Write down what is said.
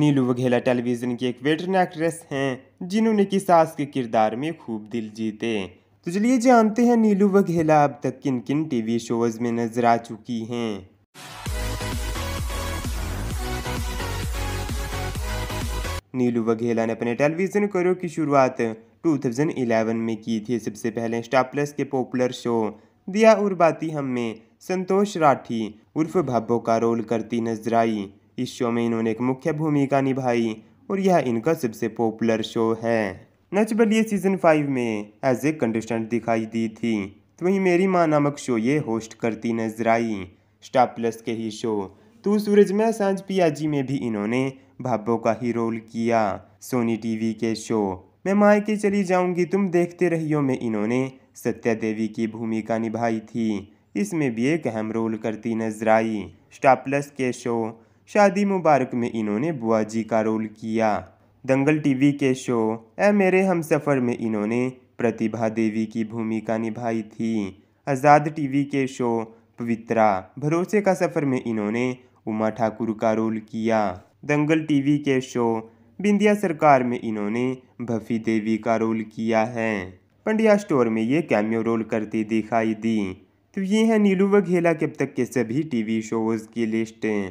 नीलू वघेला television की एक veteran actress हैं जिन्होंने कि सास के किरदार में खूब दिल जीते तो चलिए जानते हैं नीलू वघेला अब तक किन किन टीवी शोज़ में नजर आ चुकी हैं नीलू वघेला ने अपने टेलीविज़न करियर की शुरुआत 2011 में की थी सबसे पहले स्टार प्लस के पॉपुलर शो दिया उर्बाती हम में संतोष राठी उर्फ भाबो का रोल करती नजर आई इस शो में इन्होंने एक मुख्य भूमिका निभाई और यह इनका सबसे पॉपुलर शो है नचबलिए सीजन फाइव में एज ए कंटेस्टेंट दिखाई दी थी तो वहीं मेरी माँ नामक शो ये होस्ट करती नजर आई स्टार प्लस के ही शो तो सूरज में सांझ पियाजी में भी इन्होंने भाबो का ही रोल किया सोनी टीवी के शो मैं माए के चली जाऊंगी तुम देखते रहियो में इन्होंने सत्या देवी की भूमिका निभाई थी इसमें भी एक अहम रोल करती नजर आई स्टार प्लस के शो शादी मुबारक में इन्होंने बुआ जी का रोल किया दंगल टीवी के शो ए मेरे हम सफ़र में इन्होंने प्रतिभा देवी की भूमिका निभाई थी आज़ाद टीवी के शो पवित्रा भरोसे का सफ़र में इन्होंने उमा ठाकुर का रोल किया दंगल टीवी के शो बिंदिया सरकार में इन्होंने भफी देवी का रोल किया है पंडिया स्टोर में ये कैमियो रोल करती दिखाई दी तो ये हैं नीलू वघेला के अब तक के सभी टीवी शोज़ की लिस्टें